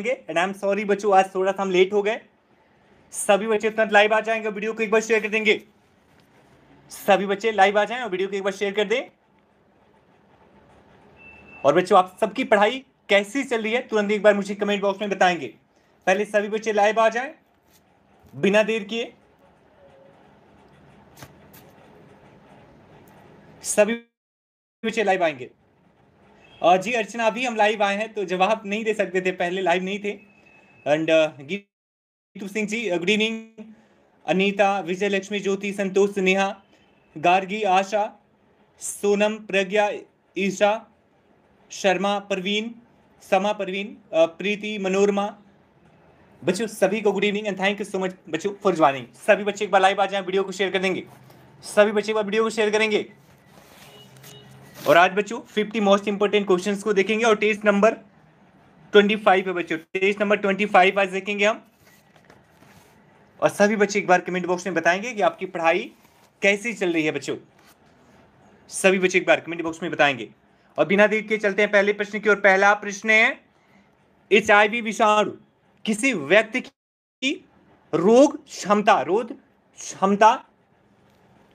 and I am sorry बच्चों आज थोड़ा सा हम लेट हो गए सभी बच्चे इतना लाइव आ जाएंगे वीडियो को एक बार शेयर कर देंगे सभी बच्चे लाइव आ जाएं और वीडियो को एक बार शेयर कर दें और बच्चों आप सबकी पढ़ाई कैसी चल रही है तुरंत एक बार मुझे कमेंट बॉक्स में बताएंगे पहले सभी बच्चे लाइव आ जाएं बिना देर किए सभी बच्चे लाइव आएंगे और जी अर्चना अभी हम लाइव आए हैं तो जवाब नहीं दे सकते थे पहले लाइव नहीं थे and uh, Geetu Singh ji good uh, evening Anita Vijay Lakshmi Jyoti Santosh Sneha Gargi Asha Sonam Pragya Isha Sharma Parveen Sama Parveen uh, Preeti Manorama बच्चों सभी को good evening and thank you so much बच्चों फॉर ज्वाइनिंग सभी बच्चे एक बार लाइव आ जाए वीडियो को शेयर कर देंगे सभी बच्चे एक बार वीडियो को शेयर करेंगे और आज बच्चों 50 मोस्ट इंपोर्टेंट क्वेश्चंस को देखेंगे और टेस्ट नंबर 25 है बच्चों टेस्ट नंबर 25 आज देखेंगे हम और सभी बच्चे एक बार कमेंट बॉक्स में बताएंगे कि आपकी पढ़ाई कैसी चल रही है बच्चों सभी बच्चे एक बार कमेंट बॉक्स में बताएंगे और बिना देर के चलते हैं पहले प्रश्न की और पहला प्रश्न है एच विषाणु किसी व्यक्ति की रोग क्षमता रोग क्षमता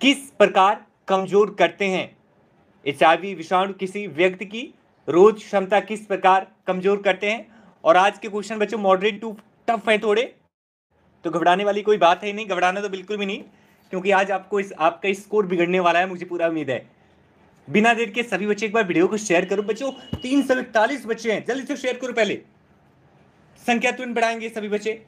किस प्रकार कमजोर करते हैं एचआईवी विषाणु किसी व्यक्ति की रोज क्षमता किस प्रकार कमजोर करते हैं और आज के क्वेश्चन बच्चों मॉडरेट टू टफ हैं थोड़े तो घबराने वाली कोई बात है नहीं घबराना तो बिल्कुल भी नहीं क्योंकि आज आपको इस आपका स्कोर बिगड़ने वाला है मुझे पूरा उम्मीद है बिना देर के सभी बच्चे एक बार वीडियो को शेयर करो बच्चों तीन सौ इकतालीस बच्चे हैं जल्दी से शेयर करो पहले संख्या तुरंत बढ़ाएंगे सभी बच्चे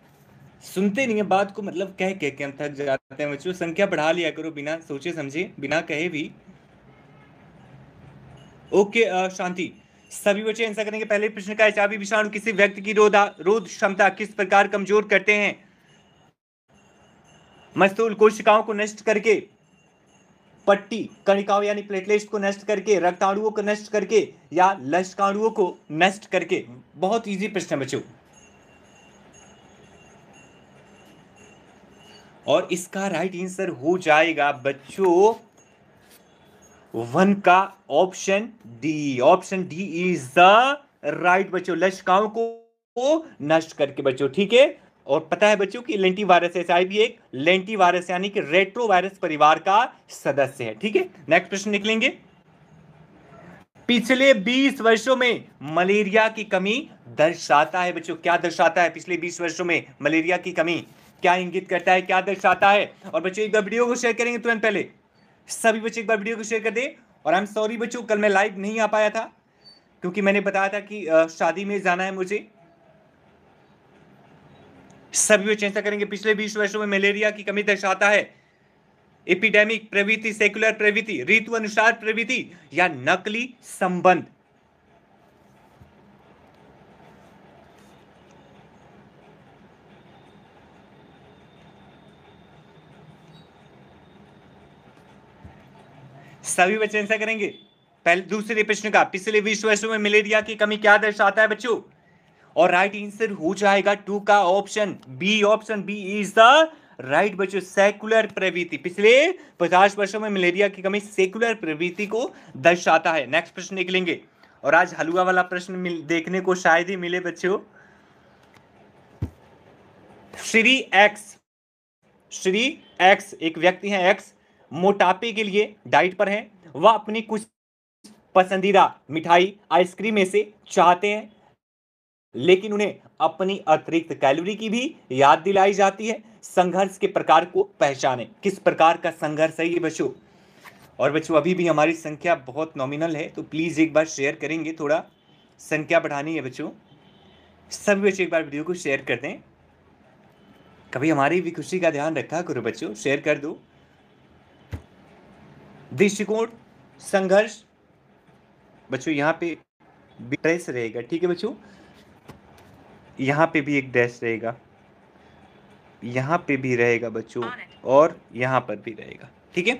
सुनते नहीं है बात को मतलब कह कह के हम थक जाते हैं बच्चों संख्या बढ़ा लिया करो बिना सोचे समझे बिना कहे भी ओके शांति सभी बच्चे आंसर करेंगे पहले प्रश्न का चाबी विषाणु किसी व्यक्ति की रोधा रोध क्षमता किस प्रकार कमजोर करते हैं मस्तूल कोशिकाओं को नष्ट करके पट्टी कणिकाओं यानी प्लेटलेट्स को नष्ट करके रक्ताणुओं को नष्ट करके या लश्काणुओं को नष्ट करके बहुत इजी प्रश्न है बच्चों और इसका राइट आंसर हो जाएगा बच्चों वन का option D option D is the right बच्चों लश्काओं को नष्ट करके बच्चों ठीक है और पता है बच्चों कि लेंटी वायरस एस आई भी एक लेंटी वायरस यानी कि रेट्रो वायरस परिवार का सदस्य है ठीक है नेक्स्ट प्रश्न निकलेंगे पिछले 20 वर्षों में मलेरिया की कमी दर्शाता है बच्चों क्या दर्शाता है पिछले 20 वर्षों में मलेरिया की कमी क्या इंगित करता है क्या दर्शाता है और बच्चों एक वीडियो को शेयर करेंगे तुरंत पहले सभी बच्चे एक बार वीडियो को शेयर कर दें और आई एम सॉरी बच्चों कल मैं लाइव नहीं आ पाया था क्योंकि मैंने बताया था कि शादी में जाना है मुझे सभी बच्चे ऐसा करेंगे पिछले बीस वर्षों में मलेरिया की कमी दर्शाता है एपिडेमिक प्रवृत्ति सेकुलर प्रवृत्ति ऋतु अनुसार प्रवृत्ति या नकली संबंध सभी बच्चे ऐसा करेंगे पहले दूसरे प्रश्न का पिछले विश्व वैश्व में मलेरिया की कमी क्या दर्शाता है बच्चों और राइट आंसर हो जाएगा टू का option B option B is the right बच्चों सेकुलर प्रवृत्ति पिछले पचास वर्षों में मलेरिया की कमी सेकुलर प्रवृत्ति को दर्शाता है नेक्स्ट प्रश्न निकलेंगे और आज हलुआ वाला प्रश्न देखने को शायद ही मिले बच्चों श्री एक्स श्री एक्स एक व्यक्ति है एक्स मोटापे के लिए डाइट पर हैं वह अपनी कुछ पसंदीदा मिठाई आइसक्रीम में से चाहते हैं लेकिन उन्हें अपनी अतिरिक्त कैलोरी की भी याद दिलाई जाती है संघर्ष के प्रकार को पहचाने किस प्रकार का संघर्ष है ये बच्चों और बच्चों अभी भी हमारी संख्या बहुत नॉमिनल है तो प्लीज़ एक बार शेयर करेंगे थोड़ा संख्या बढ़ानी है बच्चों सभी बच्चे एक बार वीडियो को शेयर कर दें कभी हमारी भी खुशी का ध्यान रखा करो बच्चों शेयर कर दो दृष्टिकोण संघर्ष बच्चों यहाँ पे ड्रेस रहेगा ठीक है बच्चों यहाँ पे भी एक डैश रहेगा यहाँ पे भी रहेगा बच्चों और यहाँ पर भी रहेगा ठीक है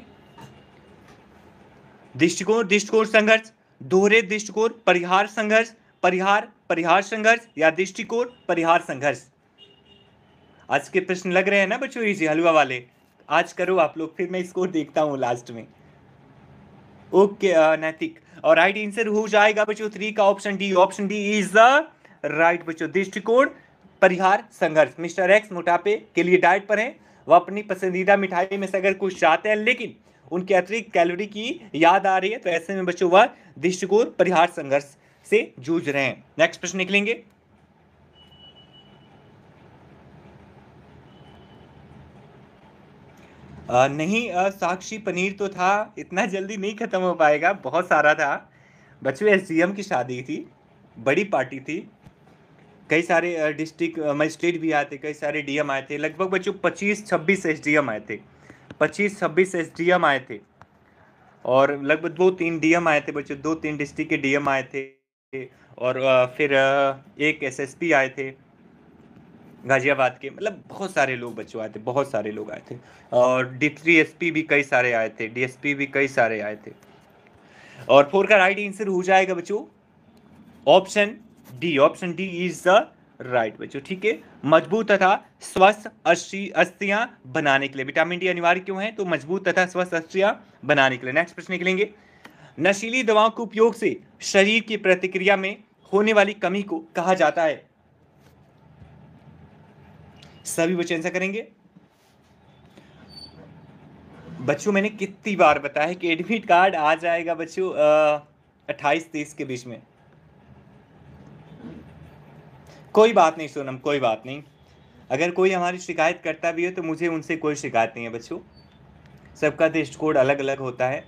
दृष्टिकोण दृष्टिकोण संघर्ष दोहरे दृष्टिकोण परिहार संघर्ष परिहार परिहार संघर्ष या दृष्टिकोण परिहार संघर्ष आज के प्रश्न लग रहे हैं ना बच्चों हलवा वाले आज करो आप लोग फिर मैं इसको देखता हूँ लास्ट में ओके नैतिक और राइट आंसर हो जाएगा बच्चों थ्री का option D option D is the right बच्चों दृष्टिकोण परिहार संघर्ष मिस्टर एक्स मोटापे के लिए डाइट पर है वह अपनी पसंदीदा मिठाई में से अगर कुछ चाहते हैं लेकिन उनके अतिरिक्त कैलोरी की याद आ रही है तो ऐसे में बच्चों वह दृष्टिकोण परिहार संघर्ष से जूझ रहे हैं नेक्स्ट प्रश्न निकलेंगे आ, नहीं आ, साक्षी पनीर तो था इतना जल्दी नहीं ख़त्म हो पाएगा बहुत सारा था बच्चों एस की शादी थी बड़ी पार्टी थी कई सारे डिस्ट्रिक्ट मजिस्ट्रेट भी आए थे कई सारे डीएम आए थे लगभग बच्चों 25 26 एस आए थे 25 26 एस आए थे और लगभग दो तीन डीएम आए थे बच्चों दो तीन डिस्ट्रिक्ट के डीएम आए थे और फिर एक एसएसपी आए थे गाजियाबाद के मतलब बहुत सारे लोग बच्चों आए थे बहुत सारे लोग आए थे और डी भी कई सारे आए थे डी भी कई सारे आए थे और फोर का राइट आंसर हो जाएगा बच्चों option D option D is the right बच्चों ठीक है मजबूत तथा स्वस्थ अस्थि अस्थियां बनाने के लिए विटामिन डी अनिवार्य क्यों है तो मजबूत तथा स्वस्थ अस्थियां बनाने के लिए नेक्स्ट प्रश्न निकलेंगे नशीली दवाओं के उपयोग से शरीर की प्रतिक्रिया में होने वाली कमी को कहा जाता है सभी बच्चे आंसर करेंगे बच्चों मैंने कितनी बार बताया कि एडमिट कार्ड आ जाएगा बच्चों अट्ठाईस तीस के बीच में कोई बात नहीं सोनम कोई बात नहीं अगर कोई हमारी शिकायत करता भी है तो मुझे उनसे कोई शिकायत नहीं है बच्चों सबका दृष्टिकोण अलग अलग होता है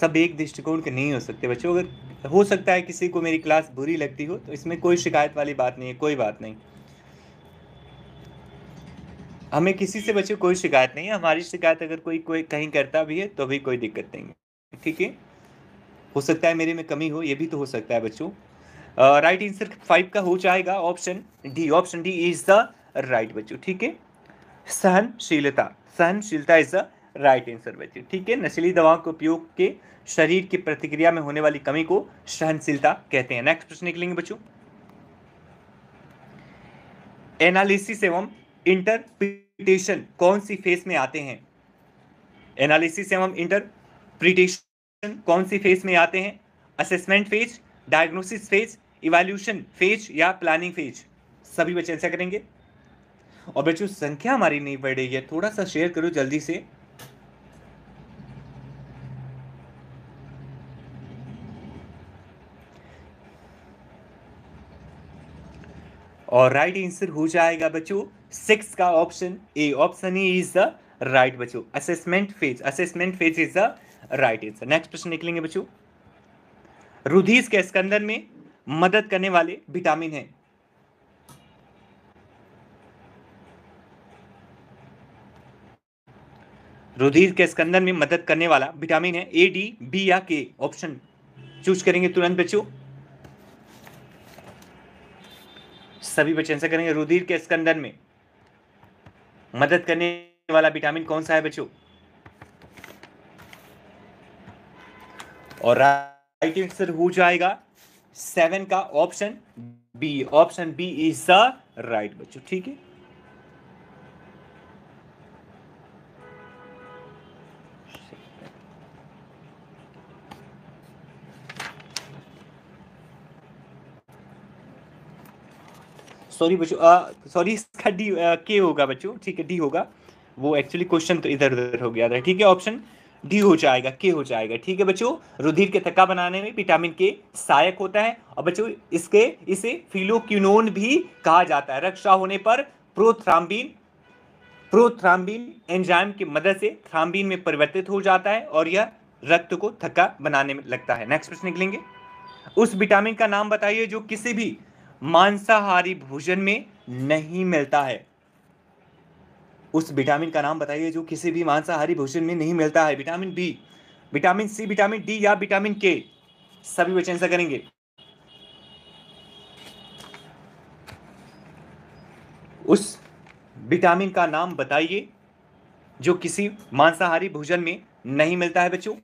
सब एक दृष्टिकोण के नहीं हो सकते बच्चों अगर हो सकता है किसी को मेरी क्लास बुरी लगती हो तो इसमें कोई शिकायत वाली बात नहीं है कोई बात नहीं हमें किसी से बच्चे कोई शिकायत नहीं है हमारी शिकायत अगर कोई कोई कहीं करता भी है तो भी कोई दिक्कत नहीं है ठीक है हो सकता है मेरे में कमी हो ये भी तो हो सकता है बच्चों राइट आंसर फाइव का हो जाएगा option D option D is the right बच्चों ठीक है सहनशीलता सहनशीलता इज द राइट आंसर बच्चे ठीक है नशीली दवाओं के उपयोग के शरीर की प्रतिक्रिया में होने वाली कमी को सहनशीलता कहते हैं नेक्स्ट प्रश्न निकलेंगे बच्चों एनालिसिस एवं इंटरप्रिटेशन कौन सी फेस में आते हैं एनालिसिस से हम इंटरप्रिटेशन कौन सी फेज में आते हैं assessment phase diagnosis phase evaluation phase या प्लानिंग फेज सभी बच्चे ऐसा करेंगे और बच्चों संख्या हमारी नहीं बढ़ रही है थोड़ा सा शेयर करो जल्दी से और राइट आंसर हो जाएगा बच्चों सिक्स का ऑप्शन ए ऑप्शन ही इज द राइट बच्चों assessment phase assessment phase is the right answer next प्रश्न निकलेंगे बच्चों रुधिर के स्कंदन में मदद करने वाले विटामिन है रुधिर के स्कंदन में मदद करने वाला विटामिन है ए डी बी या के ऑप्शन चूज करेंगे तुरंत बच्चों सभी बच्चे आंसर करेंगे रुधिर के स्कंदन में मदद करने वाला विटामिन कौन सा है बच्चों और राइट आंसर हो जाएगा सेवन का option B option B is the right बच्चों ठीक है सॉरी बच्चों सॉरी इसका डी के होगा बच्चों ठीक है डी होगा वो एक्चुअली क्वेश्चन तो इधर उधर हो गया था ठीक है ऑप्शन डी हो जाएगा के हो जाएगा ठीक है बच्चों रुधिर के थक्का बनाने में विटामिन के सहायक होता है और बच्चों इसके इसे फिलोक्यूनोन भी कहा जाता है रक्षा होने पर प्रोथ्राम्बिन प्रोथ्राम्बिन एंजाइम की मदद से थ्राम्बिन में परिवर्तित हो जाता है और यह रक्त को थक्का बनाने में लगता है नेक्स्ट प्रश्न निकलेंगे उस विटामिन का नाम बताइए जो किसी भी मांसाहारी भोजन में नहीं मिलता है उस विटामिन का नाम बताइए जो किसी भी मांसाहारी भोजन में नहीं मिलता है vitamin B vitamin C vitamin D या विटामिन के सभी बच्चे आंसर करेंगे उस विटामिन का नाम बताइए जो किसी मांसाहारी भोजन में नहीं मिलता है बच्चों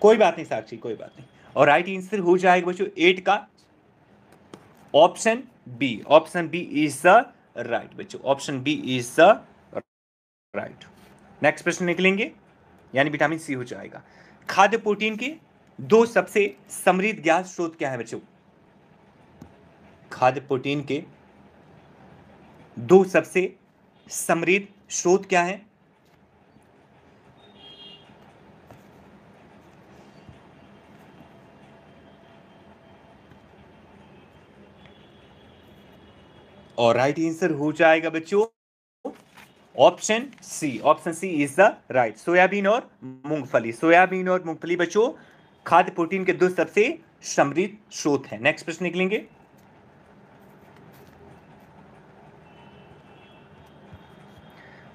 कोई बात नहीं साक्षी कोई बात नहीं और राइट आंसर हो जाएगा बच्चों एट का option B option B is the right बच्चों option B is the right next प्रश्न निकलेंगे यानी विटामिन सी हो जाएगा खाद्य प्रोटीन के दो सबसे समृद्ध ज्ञात स्रोत क्या है बच्चों खाद्य प्रोटीन के दो सबसे समृद्ध स्रोत क्या है और राइट आंसर हो जाएगा बच्चों option C option C is the right soybean और मूंगफली सोयाबीन और मूंगफली बच्चों खाद्य प्रोटीन के दो सबसे समृद्ध स्रोत है नेक्स्ट प्रश्न निकलेंगे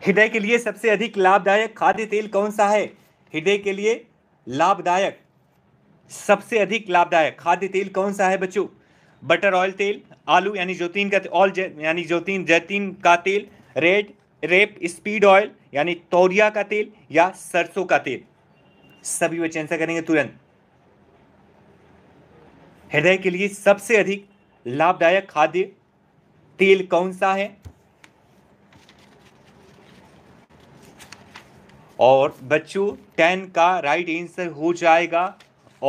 हृदय के लिए सबसे अधिक लाभदायक खाद्य तेल कौन सा है हृदय के लिए लाभदायक सबसे अधिक लाभदायक खाद्य तेल कौन सा है बच्चों बटर ऑयल तेल आलू यानी ज्योतिन का ऑल यानी ज्योतिन जैतीन का तेल रेड रेप स्पीड ऑयल यानी तौरिया का तेल या सरसों का तेल सभी बच्चे आंसर करेंगे तुरंत हृदय के लिए सबसे अधिक लाभदायक खाद्य तेल कौन सा है और बच्चों टेन का राइट आंसर हो जाएगा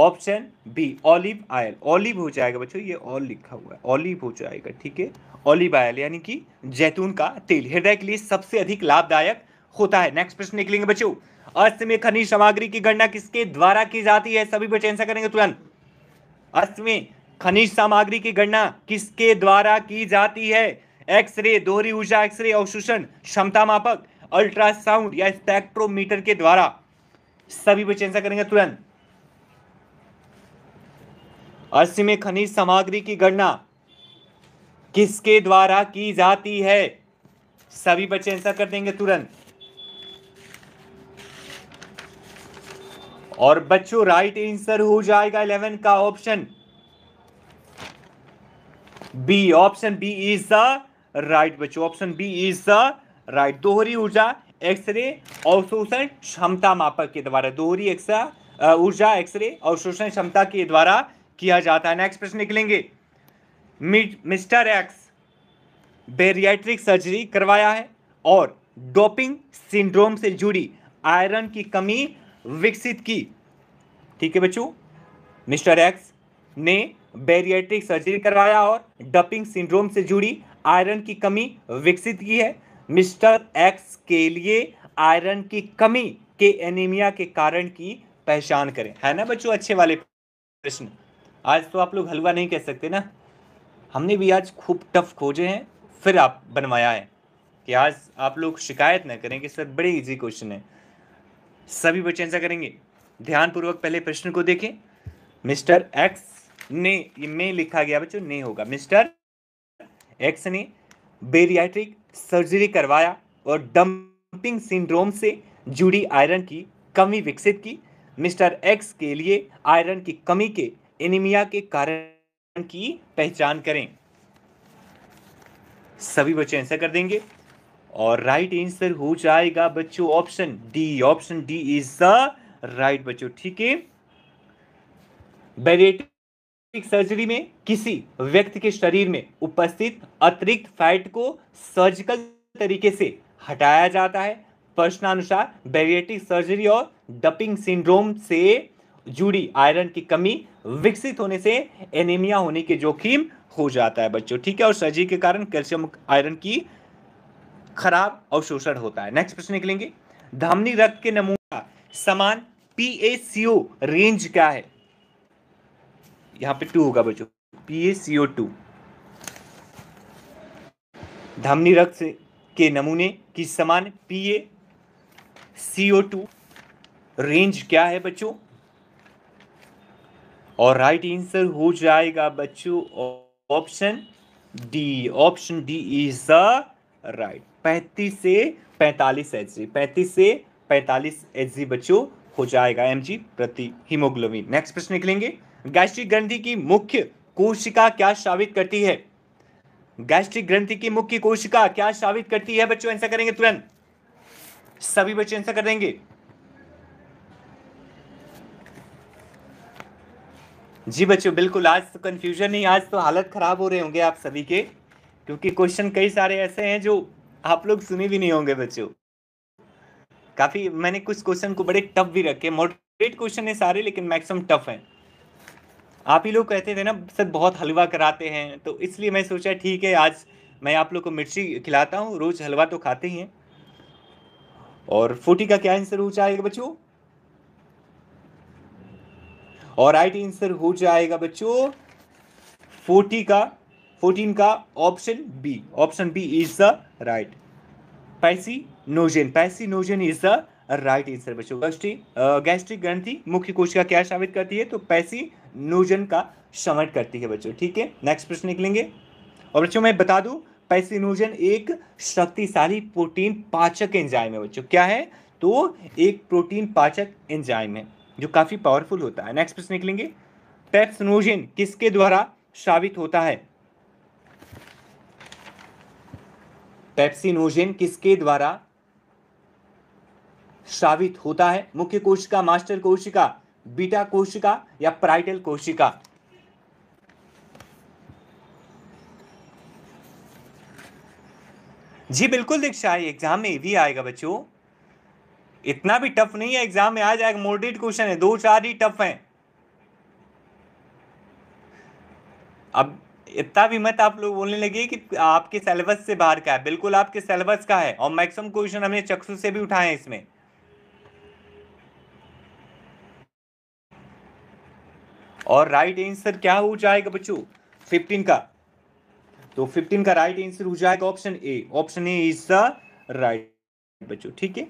option B olive oil olive हो जाएगा बच्चों ये ऑल लिखा हुआ है ऑलिव हो जाएगा ठीक है ऑलिव आयल यानी कि जैतून का तेल हृदय के लिए सबसे अधिक लाभदायक होता है नेक्स्ट प्रश्न निकलेंगे बच्चों अस्त में खनिज सामग्री की गणना किसके द्वारा की जाती है सभी बच्चे आंसर करेंगे तुरंत अस्त में खनिज सामग्री की गणना किसके द्वारा की जाती है एक्सरे दोहरी ऊर्जा एक्सरे अवशोषण क्षमता मापक अल्ट्रासाउंड या स्पेक्ट्रोमीटर के द्वारा सभी बच्चे आंसर करेंगे तुरंत अस्य में खनिज सामग्री की गणना किसके द्वारा की जाती है सभी बच्चे आंसर कर देंगे तुरंत और बच्चों राइट आंसर हो जाएगा इलेवन का option B option B is the right बच्चों option B is the right दोहरी ऊर्जा एक्सरे अवशोषण क्षमता मापक के द्वारा दोहरी एक्सरे ऊर्जा एक्सरे अवशोषण क्षमता के द्वारा किया जाता है नेक्स्ट प्रश्न निकलेंगे मिस्टर एक्स बेरियाट्रिक सर्जरी करवाया है और डोपिंग सिंड्रोम से जुड़ी आयरन की कमी विकसित की ठीक है बच्चों मिस्टर एक्स ने बेरियाट्रिक सर्जरी करवाया और डपिंग सिंड्रोम से जुड़ी आयरन की कमी विकसित की है मिस्टर एक्स के लिए आयरन की कमी के एनीमिया के कारण की पहचान करें है ना बच्चों अच्छे वाले प्रश्न आज तो आप लोग हलवा नहीं कह सकते ना हमने भी आज खूब टफ खोजे हैं फिर आप बनवाया है कि आज आप लोग शिकायत ना करें कि सर बड़े इजी क्वेश्चन है सभी बच्चे ऐसा करेंगे ध्यानपूर्वक पहले प्रश्न को देखें मिस्टर एक्स ने ये में लिखा गया बच्चों नहीं होगा मिस्टर एक्स ने बेरियाट्रिक सर्जरी करवाया और डंपिंग सिंड्रोम से जुड़ी आयरन की कमी विकसित की मिस्टर एक्स के लिए आयरन की कमी के एनीमिया के कारण की पहचान करें सभी बच्चे आंसर कर देंगे और राइट आंसर हो जाएगा बच्चों option D option D is the right बच्चों ठीक है बैरेटिक सर्जरी में किसी व्यक्ति के शरीर में उपस्थित अतिरिक्त फैट को सर्जिकल तरीके से हटाया जाता है प्रश्नानुसार बैरिएटिक सर्जरी और डपिंग सिंड्रोम से जुड़ी आयरन की कमी विकसित होने से एनीमिया होने के जोखिम हो जाता है बच्चों ठीक है और सर्जरी के कारण कैल्शियम आयरन की खराब अवशोषण होता है नेक्स्ट प्रश्न निकलेंगे धमनी रक्त के नमूना समान पीएसीओ रेंज क्या है यहां पे टू होगा बच्चों पीएसीओ टू धमनी रक्त के नमूने की समान ए सीओ टू रेंज क्या है बच्चों और राइट आंसर हो जाएगा बच्चों option D option D is the right पैंतीस से पैंतालीस एच जी पैंतीस से पैंतालीस एच जी बच्चों हो जाएगा एम जी प्रति हीमोग्लोबिन नेक्स्ट प्रश्न निकलेंगे गैस्ट्रिक ग्रंथि की मुख्य कोशिका क्या साबित करती है गैस्ट्रिक ग्रंथि की मुख्य कोशिका क्या साबित करती है बच्चों ऐसा करेंगे तुरंत सभी बच्चे आंसर कर देंगे जी बच्चों बिल्कुल आज तो कन्फ्यूजन नहीं आज तो हालत ख़राब हो रहे होंगे आप सभी के क्योंकि क्वेश्चन कई सारे ऐसे हैं जो आप लोग सुने भी नहीं होंगे बच्चों काफ़ी मैंने कुछ क्वेश्चन को बड़े टफ भी रखे मॉडरेट क्वेश्चन है सारे लेकिन मैक्सिमम टफ हैं आप ही लोग कहते थे ना सर बहुत हलवा कराते हैं तो इसलिए मैं सोचा ठीक है आज मैं आप लोग को मिर्ची खिलाता हूँ रोज़ हलवा तो खाते ही हैं और फोटी का क्या आंसर हो जाएगा बच्चों और राइट आंसर हो जाएगा बच्चों फोर्टी का फोर्टीन का option B option B is the right pepsinogen pepsinogen is the right answer बच्चों गैस्ट्रिक गैस्ट्रिक ग्रंथि मुख्य कोशिका क्या साबित करती है तो पैसी नोजन का समर्थ करती है बच्चों ठीक है नेक्स्ट प्रश्न निकलेंगे और बच्चों मैं बता दूं पैसिनोजन एक शक्तिशाली प्रोटीन पाचक एंजाइम है बच्चों क्या है तो एक प्रोटीन पाचक एंजाइम है जो काफ़ी पावरफुल होता है नेक्स्ट प्रश्न निकलेंगे पेप्सनोजन किसके द्वारा श्रावित होता है पेप्सिनोजन किसके द्वारा श्रावित होता है मुख्य कोशिका मास्टर कोशिका बीटा कोशिका या प्राइटल कोशिका जी बिल्कुल दीक्षा एग्जाम में भी आएगा बच्चों इतना भी टफ नहीं है एग्जाम में आ जाएगा मोडिट क्वेश्चन है दो चार ही टफ है अब इतना भी मत आप लोग बोलने लगे कि आपके सिलेबस से बाहर का है बिल्कुल आपके सिलेबस का है और मैक्सिमम क्वेश्चन हमने चक्षु से भी उठाए हैं इसमें और राइट आंसर क्या हो जाएगा बच्चों फिफ्टीन का तो फिफ्टीन का राइट आंसर हो जाएगा option A option A is the right बच्चों ठीक है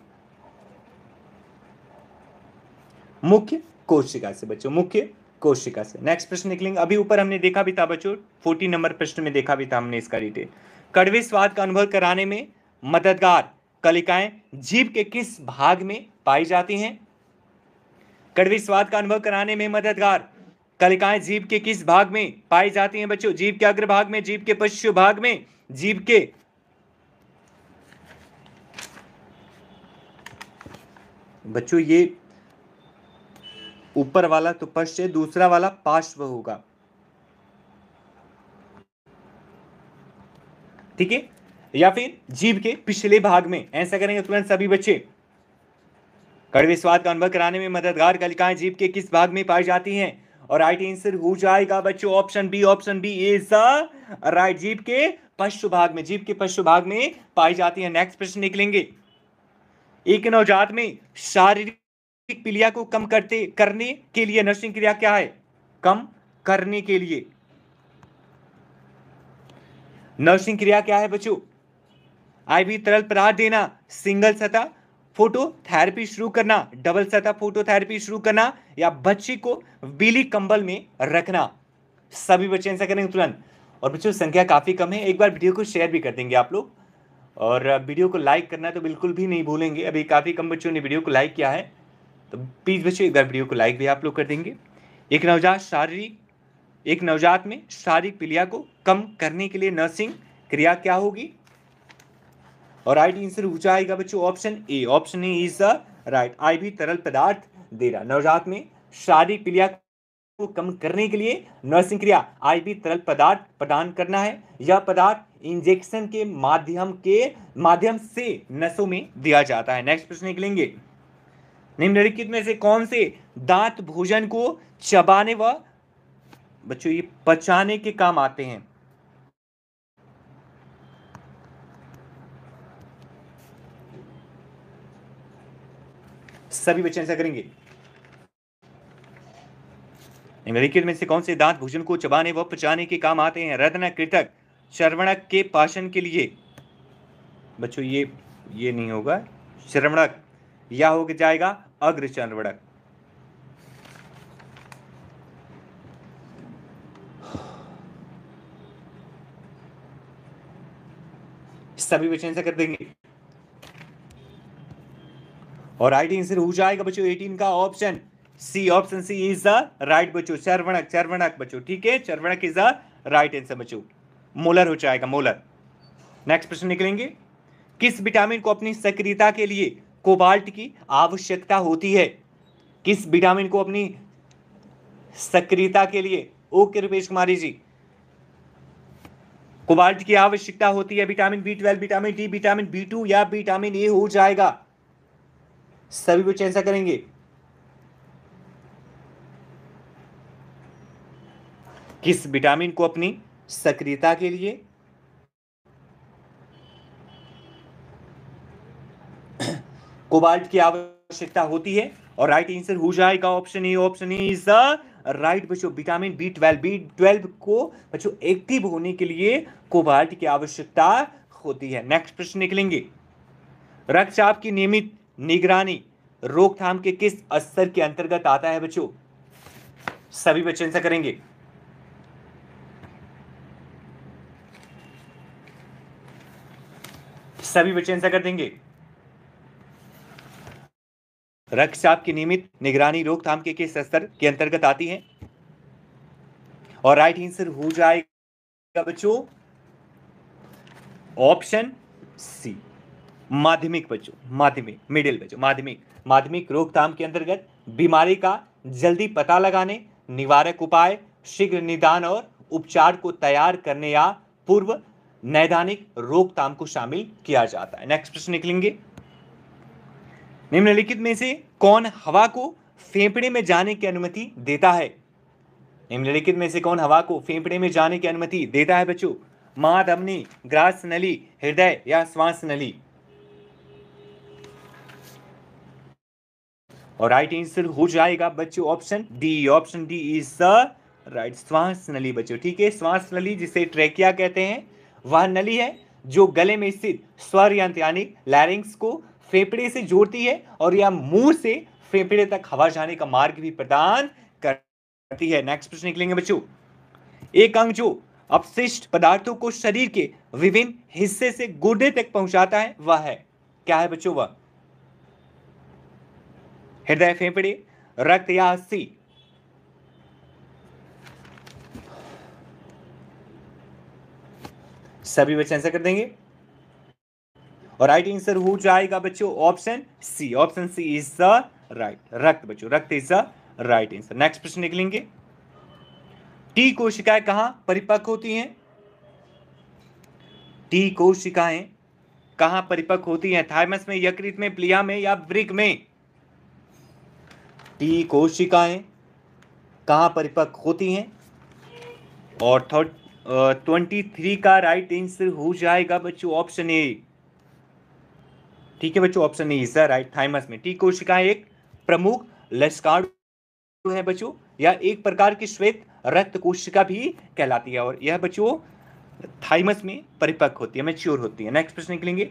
मुख्य कोशिका से बच्चों मुख्य कोशिका से नेक्स्ट प्रश्न निकलेंगे अभी ऊपर हमने देखा भी था बच्चों फोर्टी नंबर प्रश्न में देखा भी था हमने इसका डिटेल कड़वे स्वाद का अनुभव कराने में मददगार कलिकाएं जीव के किस भाग में पाई जाती हैं कड़वे स्वाद का अनुभव कराने में मददगार कलिकाएं जीव के किस भाग में पाई जाती हैं बच्चों जीव के अग्र भाग में जीव के पश्चिम भाग में जीव के बच्चों ये ऊपर वाला तो पश्च है दूसरा वाला पार्श्व होगा ठीक है या फिर जीव के पिछले भाग में ऐसा करेंगे तुरंत सभी बच्चे कड़वे स्वाद का अनुभव कराने में मददगार कलिकाएं जीव के किस भाग में पाई जाती हैं और राइट आंसर हो जाएगा बच्चों option B option B is right जीव के पश्चु भाग में जीव के पश्चु भाग में पाई जाती है नेक्स्ट प्रश्न निकलेंगे एक नवजात में शारीरिक पीलिया को कम करते करने के लिए नर्सिंग क्रिया क्या है कम करने के लिए नर्सिंग क्रिया क्या है बच्चों आईवी तरल पदार्थ देना सिंगल सतह फोटोथेरेपी शुरू करना डबल सतह फोटोथेरेपी शुरू करना या बच्ची को बीली कंबल में रखना सभी बच्चे ऐसा करेंगे तुरंत और बच्चों संख्या काफ़ी कम है एक बार वीडियो को शेयर भी कर देंगे आप लोग और वीडियो को लाइक करना तो बिल्कुल भी नहीं भूलेंगे अभी काफ़ी कम बच्चों ने वीडियो को लाइक किया है तो प्लीज़ बच्चों एक बार वीडियो को लाइक भी आप लोग कर देंगे एक नवजात शारीरिक एक नवजात में शारीरिक पीलिया को कम करने के लिए नर्सिंग क्रिया क्या होगी और राइट आंसर ऊंचा आएगा बच्चों option A option A is the right आई भी तरल पदार्थ दे रहा नवजात में शारीरिक पीलिया को कम करने के लिए नर्सिंग क्रिया आई भी तरल पदार्थ प्रदान करना है यह पदार्थ इंजेक्शन के माध्यम के माध्यम से नसों में दिया जाता है नेक्स्ट प्रश्न निकलेंगे निम्नलिखित में से कौन से दांत भोजन को चबाने व बच्चों ये पचाने के काम आते हैं सभी बच्चे ऐसा करेंगे निम्नलिखित में से कौन से दांत भोजन को चबाने व पचाने के काम आते हैं रत्न कृतक श्रवणक के पाषण के लिए बच्चों ये ये नहीं होगा श्रवणक या होकर जाएगा अग्र अनवरक सभी बच्चे ऐसा कर देंगे और राइट आंसर हो जाएगा बच्चों 18 का option C option C is the right बच्चों चरवणक चरवणक बच्चों ठीक है चरवणक इज द राइट आंसर बच्चों मोलर हो जाएगा मोलर नेक्स्ट प्रश्न निकलेंगे किस विटामिन को अपनी सक्रियता के लिए कोबाल्ट की आवश्यकता होती है किस विटामिन को अपनी सक्रियता के लिए ओके रूपेश कुमारी जी कोबाल्ट की आवश्यकता होती है vitamin B twelve vitamin D vitamin B two या विटामिन ए हो जाएगा सभी बच्चे ऐसा करेंगे किस विटामिन को अपनी सक्रियता के लिए कोबाल्ट की आवश्यकता होती है और राइट आंसर हो जाएगा option A option A is the right बच्चों vitamin B twelve B twelve को बच्चों एक्टिव होने के लिए कोबाल्ट की आवश्यकता होती है नेक्स्ट प्रश्न निकलेंगे रक्तचाप की नियमित निगरानी रोकथाम के किस स्तर के अंतर्गत आता है बच्चों सभी बच्चे आंसर करेंगे सभी बच्चे आंसर कर देंगे रक्तचाप की नियमित निगरानी रोकथाम के किस स्तर के अंतर्गत आती है और राइट आंसर हो जाएगा बच्चों ऑप्शन सी माध्यमिक बच्चों माध्यमिक मिडिल बच्चों माध्यमिक माध्यमिक रोकथाम के अंतर्गत बीमारी का जल्दी पता लगाने निवारक उपाय शीघ्र निदान और उपचार को तैयार करने या पूर्व नैदानिक रोकथाम को शामिल किया जाता है नेक्स्ट प्रश्न निकलेंगे निम्नलिखित में से कौन हवा को फेफड़े में जाने की अनुमति देता है निम्नलिखित में से कौन हवा को फेफड़े में जाने की अनुमति देता है बच्चों महाधमनी ग्रास नली हृदय या श्वास नली और राइट आंसर हो जाएगा बच्चों option D option D is the right श्वास नली बच्चों ठीक है श्वास नली जिसे ट्रेकिया कहते हैं वह नली है जो गले में स्थित स्वर यंत्र यानी लैरिंग्स को फेफड़े से जोड़ती है और यह मुंह से फेफड़े तक हवा जाने का मार्ग भी प्रदान करती है नेक्स्ट प्रश्न निकलेंगे बच्चों एक अंग जो अपशिष्ट पदार्थों को शरीर के विभिन्न हिस्से से गुर्दे तक पहुंचाता है वह है क्या है बच्चों वह हृदय फेफड़े रक्त या अस्थि सभी बच्चे ऐसा कर देंगे और राइट आंसर हो जाएगा बच्चों option C option C is the right रक्त बच्चों रक्त is the right answer next प्रश्न निकलेंगे टी कोशिकाएं कहां परिपक्व होती हैं टी कोशिकाएं कहां परिपक्व होती हैं थायमस में यकृत में प्लिया में या ब्रिक में टी कोशिकाएं कहां परिपक्व होती हैं और थर्ड ट्वेंटी थ्री का राइट आंसर हो जाएगा बच्चों ऑप्शन ए ठीक है बच्चों option A is the right thymus में टी कोशिकाएं एक प्रमुख लश्कार है बच्चों या एक प्रकार की श्वेत रक्त कोशिका भी कहलाती है और यह बच्चों थाइमस में परिपक्व होती है मैच्योर होती है नेक्स्ट प्रश्न निकलेंगे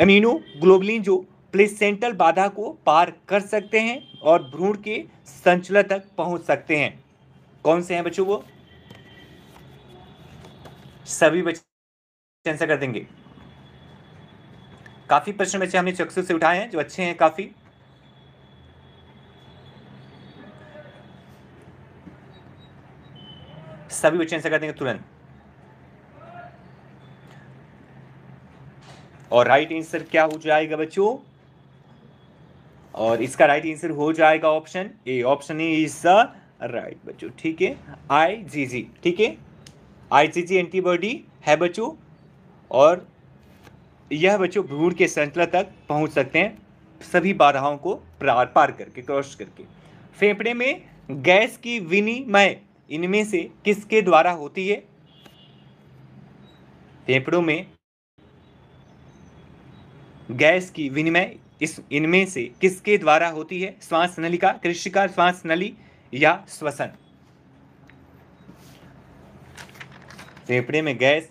अमीनो ग्लोबलिन जो प्लेसेंटल बाधा को पार कर सकते हैं और भ्रूण के संचलन तक पहुंच सकते हैं कौन से हैं बच्चों वो सभी बच्चे आंसर कर देंगे काफ़ी प्रश्न में से हमने चक्सु से उठाए हैं जो अच्छे हैं काफ़ी सभी बच्चे ऐसा कर देंगे तुरंत और राइट आंसर क्या हो जाएगा बच्चों और इसका राइट आंसर हो जाएगा option A option is the right बच्चों ठीक है आई जी जी ठीक है आई जी जी एंटीबॉडी है बच्चों और यह बच्चों भ्रूण के संचलन तक पहुंच सकते हैं सभी बाधाओं को पार पार करके क्रॉस करके फेफड़े में गैस की विनिमय इनमें से किसके द्वारा होती है फेफड़ों में गैस की विनिमय इस इनमें से किसके द्वारा होती है श्वास नली कृषि कृषिका श्वास नली या श्वसन फेफड़े में गैस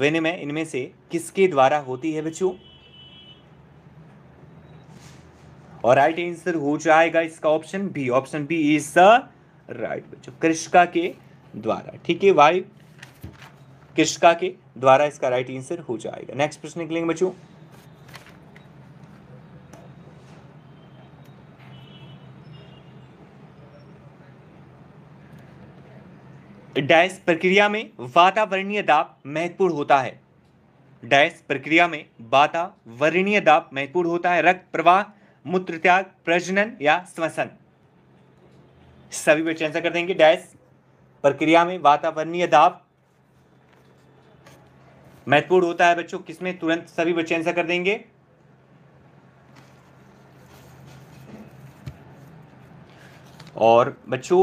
विनिमय इनमें से किसके द्वारा होती है बच्चों और राइट आंसर हो जाएगा इसका option B option B is the right बच्चों कृष्का के द्वारा ठीक है वाई कृष्का के द्वारा इसका राइट आंसर हो जाएगा नेक्स्ट प्रश्न निकलेंगे बच्चों डैश प्रक्रिया में वातावरणीय दाब महत्वपूर्ण होता है डैश प्रक्रिया में बाता वर्णीय दाब महत्वपूर्ण होता है रक्त प्रवाह मूत्र त्याग प्रजनन या श्वसन सभी बच्चे आंसर कर देंगे डैश प्रक्रिया में वातावरणीय दाब महत्वपूर्ण होता है बच्चों किसमें तुरंत सभी बच्चे आंसर कर देंगे और बच्चों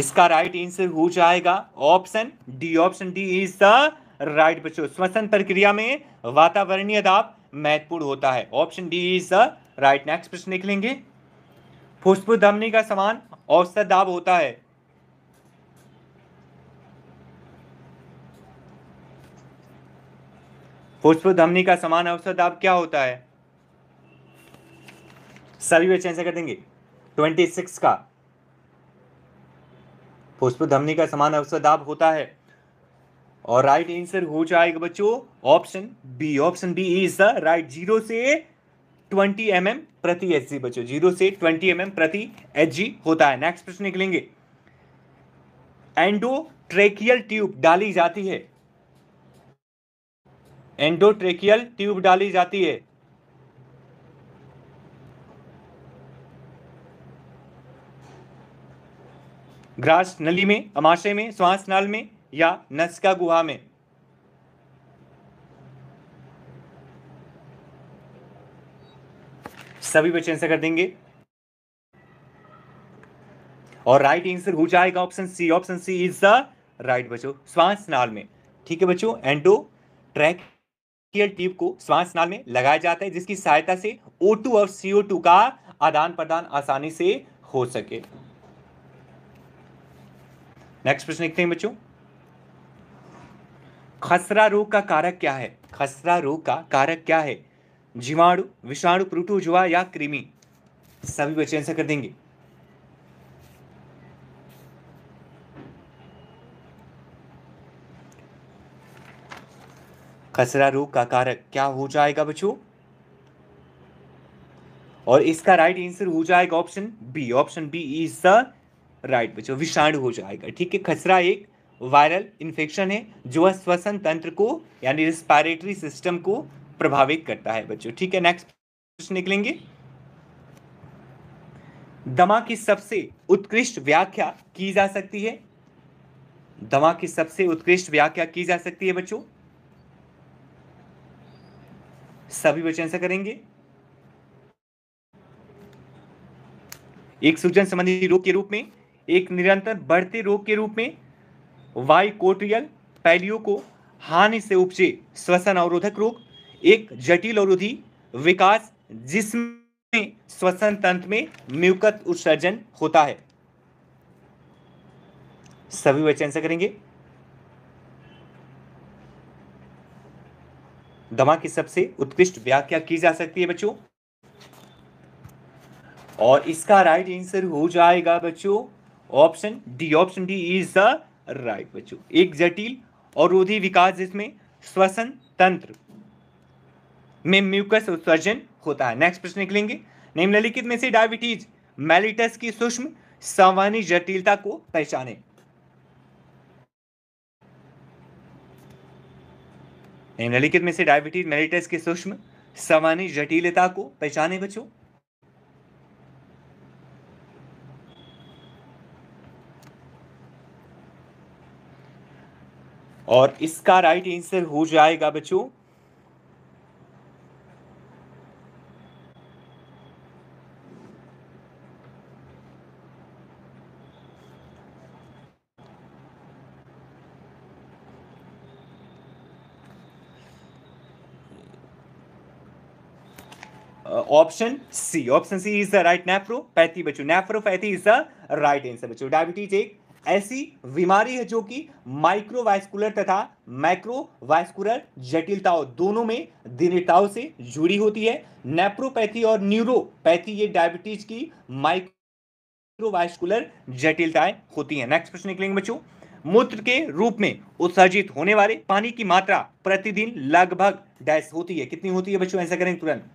इसका राइट आंसर हो जाएगा option D option D is the right बच्चों श्वसन प्रक्रिया में वातावरणीय दाब महत्वपूर्ण होता है option D is the right next प्रश्न लिख लेंगे फुस्फुस धमनी का समान औसत दाब होता है फुसफुस धमनी का समान औसत दाब क्या होता है सभी बच्चे आंसर कर देंगे ट्वेंटी सिक्स का पुष्प धमनी का समान अवसर दाब होता है और राइट आंसर हो जाएगा बच्चों option B option B is the right zero से ट्वेंटी एम mm प्रति एच जी बच्चों जीरो से ट्वेंटी एम mm प्रति एच जी होता है नेक्स्ट प्रश्न निकलेंगे एंडोट्रेकियल ट्यूब डाली जाती है एंडोट्रेकियल ट्यूब डाली जाती है ग्रास नली में अमाशय में श्वास नाल में या नस्का गुहा में सभी बच्चे आंसर कर देंगे और राइट आंसर हो जाएगा option C option C is the right बच्चों श्वास नाल में ठीक है बच्चों एंडो ट्रैक ट्यूब को श्वास नाल में लगाया जाता है जिसकी सहायता से O2 और CO2 का आदान प्रदान आसानी से हो सके नेक्स्ट प्रश्न लिखते हैं बच्चों खसरा रोग का कारक क्या है खसरा रोग का कारक क्या है जीवाणु विषाणु प्रोटोजुआ या कृमि सभी बच्चे आंसर कर देंगे खसरा रोग का कारक क्या हो जाएगा बच्चों और इसका राइट आंसर हो जाएगा option B option B is the right बच्चों विषाणु हो जाएगा ठीक है खसरा एक वायरल इन्फेक्शन है जो है श्वसन तंत्र को यानी रिस्पायरेटरी सिस्टम को प्रभावित करता है बच्चों ठीक है नेक्स्ट प्रश्न निकलेंगे दमा की सबसे उत्कृष्ट व्याख्या की जा सकती है दमा की सबसे उत्कृष्ट व्याख्या की जा सकती है बच्चों सभी बच्चे ऐसा करेंगे एक सूजन संबंधी रोग के रूप में एक निरंतर बढ़ते रोग के रूप में वाइकोट्रियल पैलियो को हानि से उपजे श्वसन अवरोधक रोग एक जटिल अवरोधी विकास जिसमें श्वसन तंत्र में म्यूकत उत्सर्जन होता है सभी बच्चे आंसर करेंगे दमा की सबसे उत्कृष्ट व्याख्या की जा सकती है बच्चों और इसका राइट आंसर हो जाएगा बच्चों option D option D is the right बच्चों एक जटिल और रोधी विकास जिसमें श्वसन तंत्र में म्यूकस उत्सर्जन होता है नेक्स्ट प्रश्न निकलेंगे निम्नलिखित में से डायबिटीज मेलिटस की सूक्ष्म सामान्य जटिलता को पहचाने निम्नलिखित में से डायबिटीज मेलिटस की सूक्ष्म सामान्य जटिलता को पहचाने बच्चों और इसका राइट आंसर हो जाएगा बच्चों option C option C is the right nephropathy बच्चों nephropathy is the right answer बच्चों डायबिटीज एक ऐसी बीमारी है जो कि माइक्रोवास्कुलर तथा माइक्रोवास्कुलर जटिलताओं दोनों में दीर्घताओं से जुड़ी होती है नेप्रोपैथी और न्यूरोपैथी ये डायबिटीज की माइक्रोवास्कुलर जटिलताएं होती हैं नेक्स्ट प्रश्न निकलेंगे बच्चों मूत्र के रूप में उत्सर्जित होने वाले पानी की मात्रा प्रतिदिन लगभग डैश होती है कितनी होती है बच्चों ऐसा करेंगे तुरंत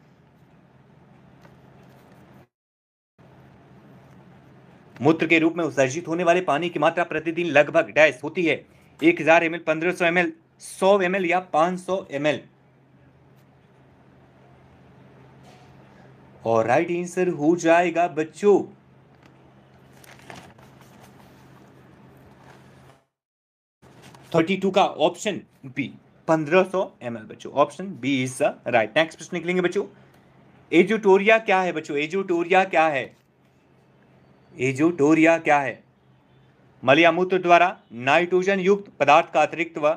मूत्र के रूप में उत्सर्जित होने वाले पानी की मात्रा प्रतिदिन लगभग डैश होती है एक हजार एम एल पंद्रह सौ एम एल सौ एम एल या पांच सौ एम एल और राइट आंसर हो जाएगा बच्चों थर्टी टू का ऑप्शन बी पंद्रह सौ एम एल बच्चों option B is the right next प्रश्न निकलेंगे बच्चों एजोटोरिया क्या है बच्चों एजोटोरिया क्या है एजोटोरिया क्या है मलियामूत्र द्वारा नाइट्रोजन युक्त पदार्थ का अतिरिक्त व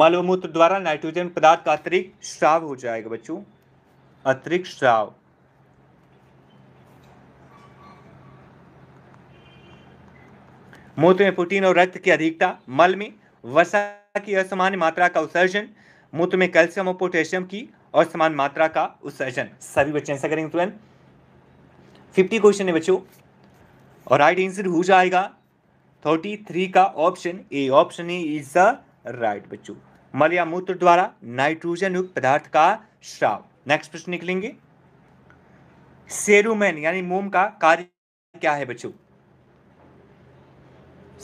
मलमूत्र द्वारा नाइट्रोजन पदार्थ का अतिरिक्त श्राव हो जाएगा बच्चों अतिरिक्त श्राव मूत्र में प्रोटीन और रक्त की अधिकता मल में वसा की असामान्य मात्रा का उत्सर्जन मूत्र में कैल्शियम और पोटेशियम की और समान मात्रा का उत्सर्जन सभी बच्चे ऐसा करेंगे तुरंत फिफ्टी क्वेश्चन है बच्चों और राइट आंसर हो जाएगा थर्टी थ्री का option A option A is the right बच्चों मलिया मूत्र द्वारा नाइट्रोजन युक्त पदार्थ का श्राव नेक्स्ट प्रश्न निकलेंगे सेरुमेन यानी मोम का कार्य क्या है बच्चों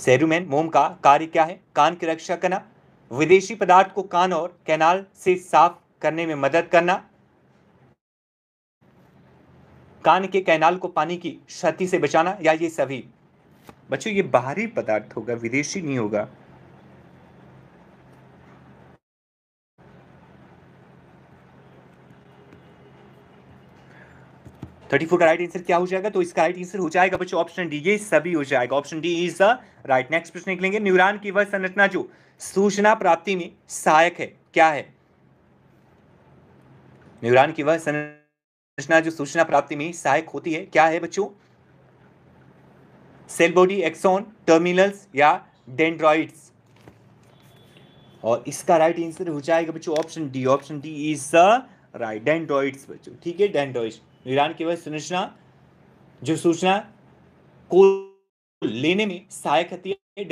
सेरुमेन मोम का कार्य क्या है कान की रक्षा करना विदेशी पदार्थ को कान और कैनाल से साफ करने में मदद करना कान के कैनाल को पानी की क्षति से बचाना या ये सभी बच्चों ये बाहरी पदार्थ होगा विदेशी नहीं होगा थर्टी फोर का राइट आंसर क्या हो जाएगा तो इसका राइट आंसर हो जाएगा बच्चों ऑप्शन डी ये सभी हो जाएगा option D is the right next प्रश्न निकलेंगे न्यूरॉन की वह संरचना जो सूचना प्राप्ति में सहायक है क्या है न्यूरॉन की वह संरचना जो सूचना प्राप्ति में सहायक होती है क्या है बच्चों सेल बॉडी एक्सोन टर्मिनल्स या डेंड्रॉइड्स और इसका राइट आंसर हो जाएगा बच्चों option D option D is the right dendroids बच्चों ठीक है डेंड्रॉइड्स न्यूरॉन की वह संरचना जो सूचना को लेने में सहायक होती है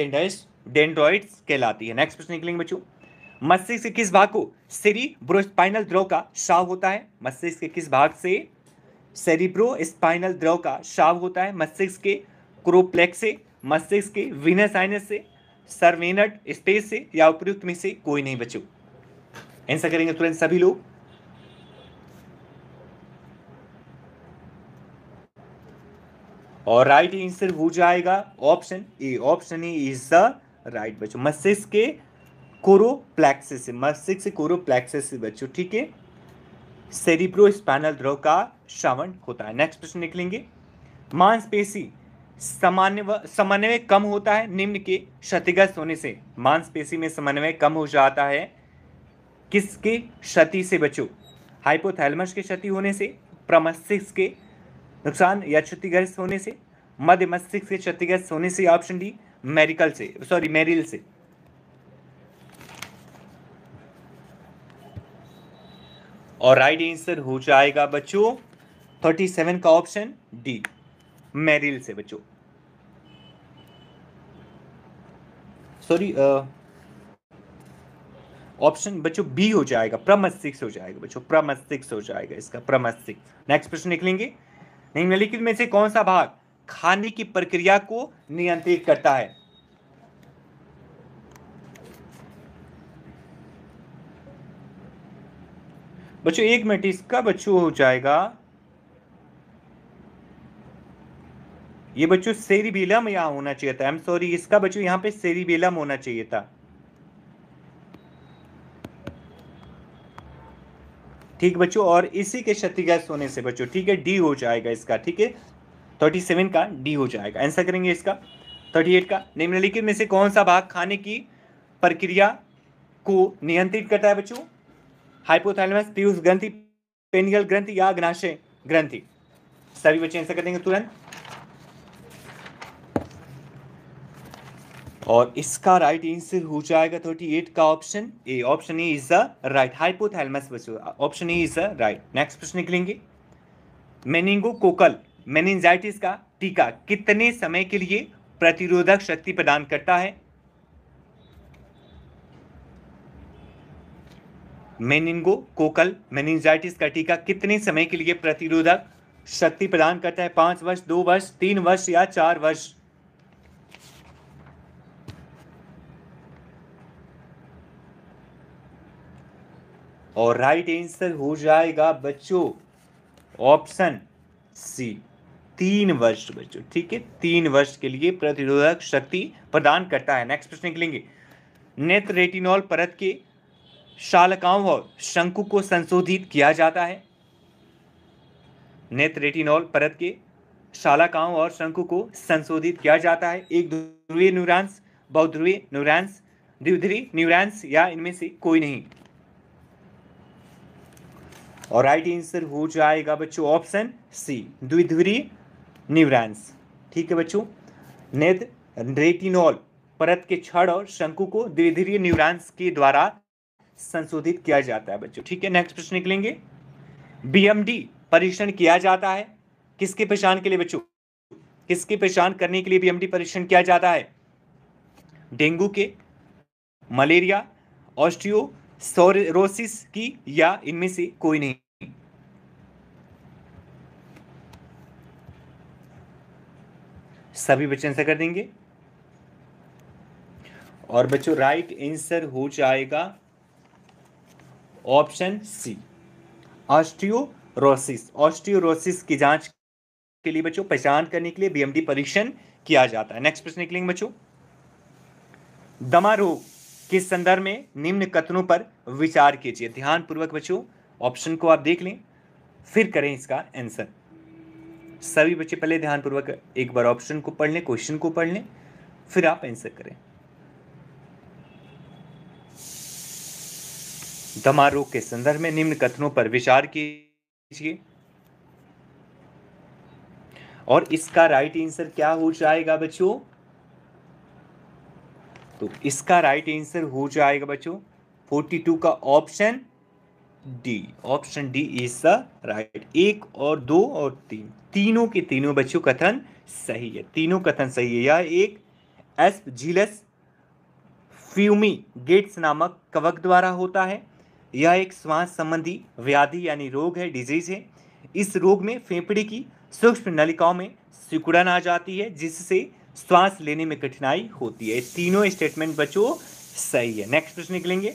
डेंड्रॉइड्स कहलाती है नेक्स्ट प्रश्न निकलेंगे बच्चों मस्तिष्क के किस भाग को सेरी ब्रोस्पाइनल द्रव का शाव होता है मस्तिष्क के किस भाग से सेरिब्रो स्पाइनल द्रव का शाव होता है मस्तिष्क के क्रोप्लेक्स से मस्तिष्क के विनस आइनस से सर्वेनट स्पेस से या उपयुक्त में से कोई नहीं बचो ऐसा करेंगे तुरंत सभी लोग और राइट आंसर हो जाएगा option A option A is the right बच्चों मस्तिष्क के कोरोप्लेक्सिस मस्तिष्क कोरोप्लैक्सिस बच्चों ठीक है सेरिब्रो स्पैनल द्रव का श्रवण होता है नेक्स्ट प्रश्न निकलेंगे मांसपेशी सामान्य समन्वय कम होता है निम्न के क्षतिग्रस्त होने से मांसपेशी में समन्वय कम हो जाता है किसके क्षति से बचो हाइपोथैलमस के क्षति होने से प्रमस्तिष्क के नुकसान या क्षतिग्रस्त होने से मध्य मस्तिष्क के क्षतिग्रस्त होने से ऑप्शन डी मेरिकल से सॉरी मेरिल से और राइट आंसर हो जाएगा बच्चों थर्टी सेवन का ऑप्शन डी मेरिल से बच्चों सॉरी ऑप्शन बच्चों बी हो जाएगा प्रमस्तिष्क हो जाएगा बच्चों प्रमस्तिष्क हो जाएगा इसका प्रमस्तिक नेक्स्ट प्रश्न निकलेंगे निम्नलिखित में से कौन सा भाग खाने की प्रक्रिया को नियंत्रित करता है बच्चों एक मिनट इसका बच्चों हो जाएगा ये बच्चों बेलम यहां होना चाहिए था आई एम सॉरी इसका बच्चों यहां पे बेलम होना चाहिए था ठीक बच्चों और इसी के क्षतिग्रस्त होने से बच्चों ठीक है डी हो जाएगा इसका ठीक है थर्टी सेवन का डी हो जाएगा आंसर करेंगे इसका थर्टी एट का निम्नलिखित में से कौन सा भाग खाने की प्रक्रिया को नियंत्रित करता है बच्चों हाइपोथैलेमस पीयूष ग्रंथि पेनियल ग्रंथि या अग्नाशय ग्रंथि सभी बच्चे आंसर कर देंगे तुरंत और इसका राइट आंसर हो जाएगा थर्टी एट का option A option A is the right hypothalamus बच्चों option A is the right next प्रश्न निकलेंगे मेनिंगो कोकल मेनिंजाइटिस का टीका कितने समय के लिए प्रतिरोधक शक्ति प्रदान करता है मेनिंगो कोकल मेनिंजाइटिस टीका कितने समय के लिए प्रतिरोधक शक्ति प्रदान करता है पांच वर्ष दो वर्ष तीन वर्ष या चार वर्ष और राइट आंसर हो जाएगा बच्चों ऑप्शन सी तीन वर्ष बच्चों ठीक है तीन वर्ष के लिए प्रतिरोधक शक्ति प्रदान करता है नेक्स्ट प्रश्न निकलेंगे नेत्र रेटिनॉल परत के शालकाओं और शंकु को संशोधित किया जाता है नेत्र रेटिनॉल परत के शालकाओं और शंकु को संशोधित किया जाता है एक ध्रुवीय न्यूरॉन्स बहुध्रुवीय न्यूरॉन्स द्विध्रुवीय न्यूरॉन्स या इनमें से कोई नहीं और राइट आंसर हो जाएगा बच्चों ऑप्शन सी द्विध्रुवीय न्यूरॉन्स ठीक है बच्चों नेत्र रेटिनॉल परत के छड़ और शंकु को द्विध्रुवीय न्यूरॉन्स के द्वारा संशोधित किया जाता है बच्चों ठीक है नेक्स्ट प्रश्न निकलेंगे बीएमडी परीक्षण किया जाता है किसकी पहचान के लिए बच्चों किसकी पहचान करने के लिए बीएमडी परीक्षण किया जाता है डेंगू के मलेरिया ऑस्ट्रियो सोरोसिस की या इनमें से कोई नहीं सभी बच्चे आंसर कर देंगे और बच्चों राइट आंसर हो जाएगा ऑप्शन सी ऑस्टियोरोसिस ऑस्टियोरोसिस की जांच के लिए बच्चों पहचान करने के लिए बीएमडी परीक्षण किया जाता है नेक्स्ट प्रश्न निकलेंगे बच्चों दमा रोग के संदर्भ में निम्न कथनों पर विचार कीजिए ध्यान पूर्वक बच्चों ऑप्शन को आप देख लें फिर करें इसका आंसर सभी बच्चे पहले ध्यानपूर्वक एक बार ऑप्शन को पढ़ लें क्वेश्चन को पढ़ लें फिर आप आंसर करें दमा रोग के संदर्भ में निम्न कथनों पर विचार कीजिए और इसका राइट आंसर क्या हो जाएगा बच्चों तो इसका राइट आंसर हो जाएगा बच्चों 42 का option D option D is the right एक और दो और तीन तीनों के तीनों बच्चों कथन सही है तीनों कथन सही है यह एक एस्प झीलस फ्यूमी गेट्स नामक कवक द्वारा होता है यह एक श्वास संबंधी व्याधि यानी रोग है डिजीज है इस रोग में फेफड़े की सूक्ष्म नलिकाओं में सिकुड़न आ जाती है जिससे श्वास लेने में कठिनाई होती है तीनों स्टेटमेंट बच्चों सही है नेक्स्ट प्रश्न निकलेंगे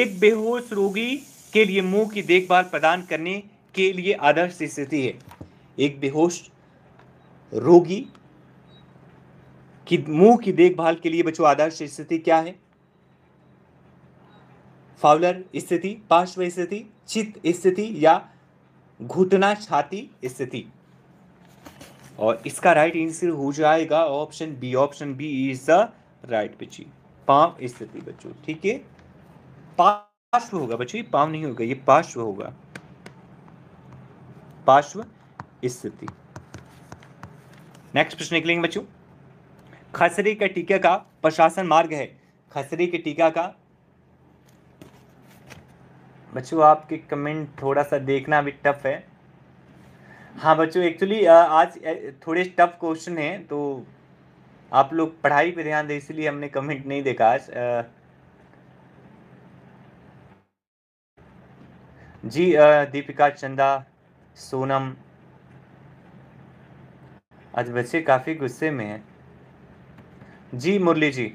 एक बेहोश रोगी के लिए मुंह की देखभाल प्रदान करने के लिए आदर्श स्थिति है एक बेहोश रोगी की मुंह की देखभाल के लिए बच्चों आदर्श स्थिति क्या है फाउलर स्थिति पार्श्व स्थिति चित्त स्थिति या घुटना छाती स्थिति और इसका राइट आंसर हो जाएगा option B option B is the right बच्ची पांव स्थिति बच्चों ठीक है पार्श्व होगा बच्चों ये पांव नहीं होगा ये पार्श्व होगा पार्श्व स्थिति नेक्स्ट प्रश्न निकलेंगे बच्चों खसरे का टीका का प्रशासन मार्ग है खसरे के टीका का बच्चों आपके कमेंट थोड़ा सा देखना भी टफ है हाँ बच्चों एक्चुअली आज थोड़े टफ क्वेश्चन हैं तो आप लोग पढ़ाई पे ध्यान दें इसलिए हमने कमेंट नहीं देखा आज जी दीपिका चंदा सोनम आज बच्चे काफ़ी गुस्से में हैं जी मुरली जी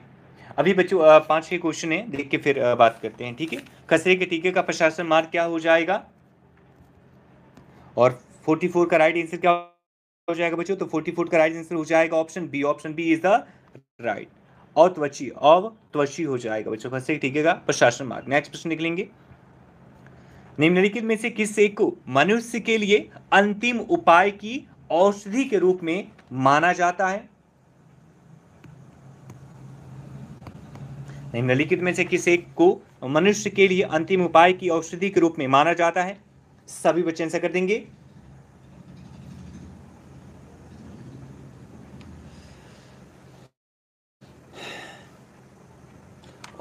अभी बच्चों पांच छः क्वेश्चन हैं देख के फिर बात करते हैं ठीक है खसरे के टीके का प्रशासन मार्ग क्या हो जाएगा और 44 का राइट आंसर क्या हो जाएगा बच्चों तो 44 का राइट आंसर हो जाएगा option B option B is the right और त्वची और त्वची हो जाएगा बच्चों खसरे के टीके का प्रशासन मार्ग नेक्स्ट प्रश्न निकलेंगे निम्नलिखित में से किस एक को मनुष्य के लिए अंतिम उपाय की औषधि के रूप में माना जाता है निम्नलिखित में से किस एक को मनुष्य के लिए अंतिम उपाय की औषधि के रूप में माना जाता है सभी बच्चे आंसर कर देंगे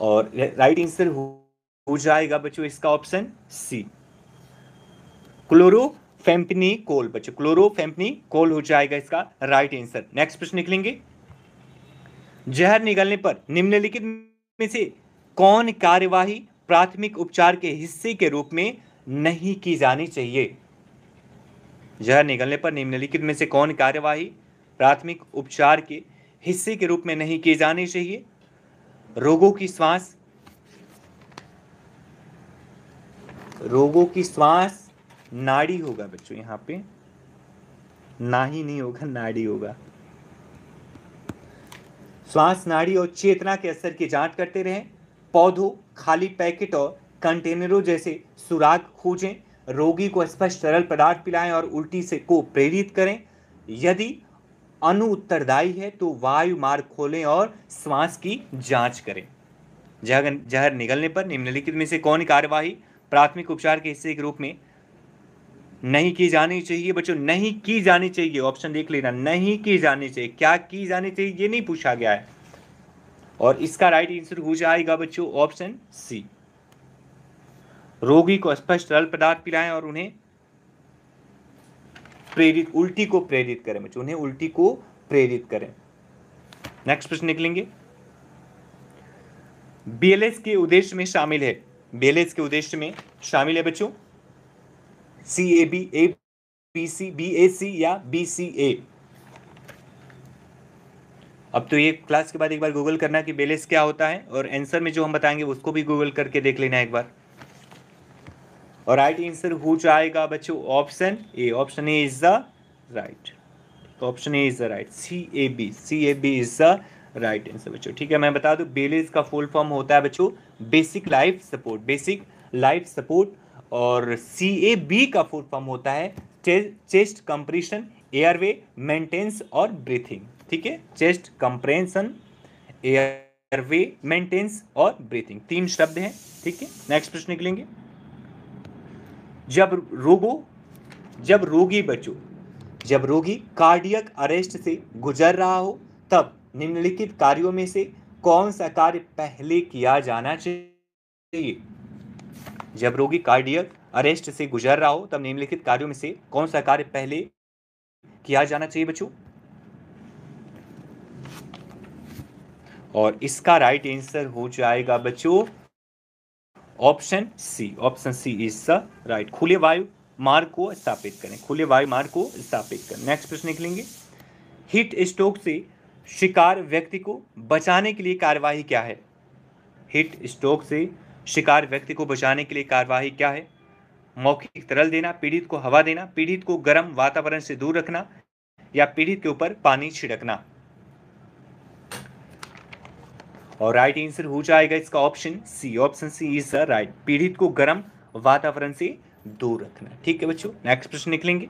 और राइट आंसर हो जाएगा बच्चों इसका ऑप्शन सी फेम्पनी कोल बच्चों फेम्पनी कोल हो जाएगा इसका राइट आंसर नेक्स्ट प्रश्न निकलेंगे जहर निकलने पर निम्नलिखित में से कौन कार्यवाही प्राथमिक उपचार के हिस्से के रूप में नहीं की जानी चाहिए जहर निकलने पर निम्नलिखित में से कौन कार्यवाही प्राथमिक उपचार के हिस्से के रूप में नहीं की जानी चाहिए रोगों की श्वास रोगों की श्वास नाड़ी होगा बच्चों यहां पे ना ही नहीं होगा नाड़ी होगा श्वास नाड़ी और चेतना के असर की जांच करते रहें पौधों खाली पैकेट और कंटेनरों जैसे सुराग खोजें रोगी को स्पष्ट तरल पदार्थ पिलाएं और उल्टी से को प्रेरित करें यदि अनु उत्तरदायी है तो वायु मार्ग खोलें और श्वास की जांच करें जहर जहर निकलने पर निम्नलिखित में से कौन कार्यवाही प्राथमिक उपचार के हिस्से के रूप में नहीं की जानी चाहिए बच्चों नहीं की जानी चाहिए ऑप्शन देख लेना नहीं की जानी चाहिए क्या की जानी चाहिए ये नहीं पूछा गया है और इसका राइट आंसर हो जाएगा बच्चों ऑप्शन सी रोगी को स्पष्ट तरल पदार्थ पिलाएं और उन्हें प्रेरित उल्टी को प्रेरित करें बच्चों उन्हें उल्टी को प्रेरित करें नेक्स्ट प्रश्न निकलेंगे बीएलएस के उद्देश्य में शामिल है बीएलएस के उद्देश्य में शामिल है बच्चों C A B A B C B A C या बी सी ए अब तो ये क्लास के बाद एक बार गूगल करना कि बेलेस क्या होता है और आंसर में जो हम बताएंगे उसको भी गूगल करके देख लेना एक बार और राइट आंसर हो जाएगा बच्चों option A option A is the right option A is the right C A B C A B is the right answer बच्चों ठीक है मैं बता दू बेलेस का फुल फॉर्म होता है बच्चों basic life support basic life support और सी ए बी का फुल फॉर्म होता है चेस्ट कंप्रेशन एयरवे मेंटेनेंस और ब्रीथिंग ठीक है चेस्ट कंप्रेंशन एयरवे मेंटेन्स और ब्रीथिंग तीन शब्द हैं ठीक है नेक्स्ट प्रश्न निकलेंगे जब रोगो जब रोगी बच्चों जब रोगी कार्डियक अरेस्ट से गुजर रहा हो तब निम्नलिखित कार्यों में से कौन सा कार्य पहले किया जाना चाहिए जब रोगी कार्डियक अरेस्ट से गुजर रहा हो तब निम्नलिखित कार्यों में से कौन सा कार्य पहले किया जाना चाहिए बच्चों और इसका राइट आंसर हो जाएगा बच्चों option C option C is the right खुले वायु मार्ग को स्थापित करें खुले वायु मार्ग को स्थापित करें नेक्स्ट प्रश्न निकलेंगे हिट स्ट्रोक से शिकार व्यक्ति को बचाने के लिए कार्यवाही क्या है हिट स्ट्रोक से शिकार व्यक्ति को बचाने के लिए कार्यवाही क्या है मौखिक तरल देना पीड़ित को हवा देना पीड़ित को गर्म वातावरण से दूर रखना या पीड़ित के ऊपर पानी छिड़कना और राइट आंसर हो जाएगा इसका option C option C is the right पीड़ित को गर्म वातावरण से दूर रखना ठीक है बच्चों नेक्स्ट प्रश्न निकलेंगे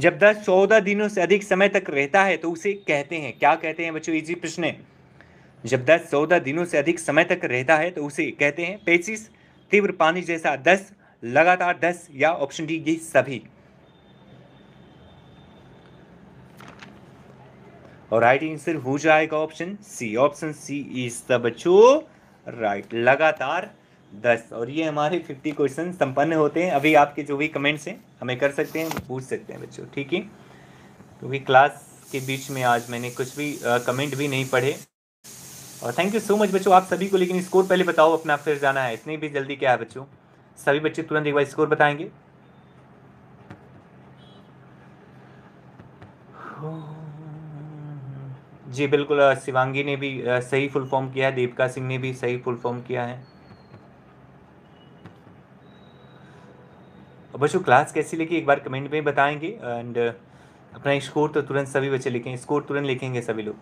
जब दस चौदह दिनों से अधिक समय तक रहता है तो उसे कहते हैं क्या कहते हैं बच्चों इजी प्रश्न है जब दस चौदह दिनों से अधिक समय तक रहता है तो उसे कहते हैं पेचिस तीव्र पानी जैसा दस लगातार दस या ऑप्शन डी ये सभी और राइट आंसर हो जाएगा option C option C is the बच्चो राइट लगातार दस और ये हमारे फिफ्टी क्वेश्चन संपन्न होते हैं अभी आपके जो भी कमेंट्स हैं हमें कर सकते हैं पूछ सकते हैं बच्चों ठीक है क्योंकि क्लास के बीच में आज मैंने कुछ भी आ, कमेंट भी नहीं पढ़े और थैंक यू सो मच बच्चों आप सभी को लेकिन स्कोर पहले बताओ अपना फिर जाना है इतनी भी जल्दी क्या है बच्चों सभी बच्चे तुरंत एक बार स्कोर बताएंगे जी बिल्कुल शिवांगी ने भी सही फुल फॉर्म किया है दीपिका सिंह ने भी सही फुल फॉर्म किया है बच्चो क्लास कैसी लिखी एक बार कमेंट में बताएंगे एंड अपना स्कोर तो तुरंत सभी बच्चे लिखेंगे स्कोर तुरंत लिखेंगे सभी लोग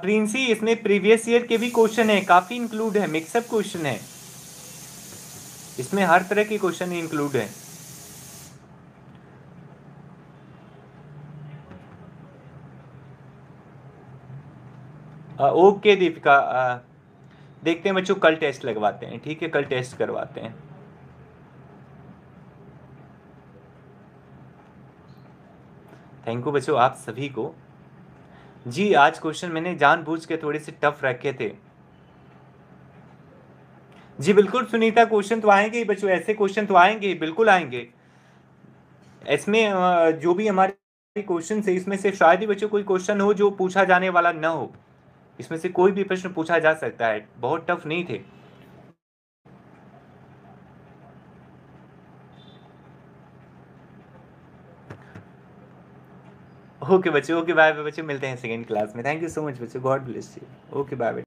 प्रिंसी इसमें प्रीवियस ईयर के भी क्वेश्चन है काफ़ी इंक्लूड है मिक्सअप क्वेश्चन है इसमें हर तरह के क्वेश्चन इंक्लूड है ओके दीपिका देखते हैं बच्चों कल टेस्ट लगवाते हैं ठीक है कल टेस्ट करवाते हैं थैंक यू बच्चों आप सभी को जी आज क्वेश्चन मैंने जानबूझ के थोड़े से टफ रखे थे जी बिल्कुल सुनीता क्वेश्चन तो आएंगे ही बच्चों ऐसे क्वेश्चन तो आएंगे बिल्कुल आएंगे इसमें जो भी हमारे क्वेश्चन है इसमें से शायद ही बच्चों कोई क्वेश्चन हो जो पूछा जाने वाला ना हो इसमें से कोई भी प्रश्न पूछा जा सकता है बहुत टफ नहीं थे ओके बच्चे ओके बाय बाय बच्चे मिलते हैं सेकेंड क्लास में थैंक यू सो मच बच्चे God bless you okay bye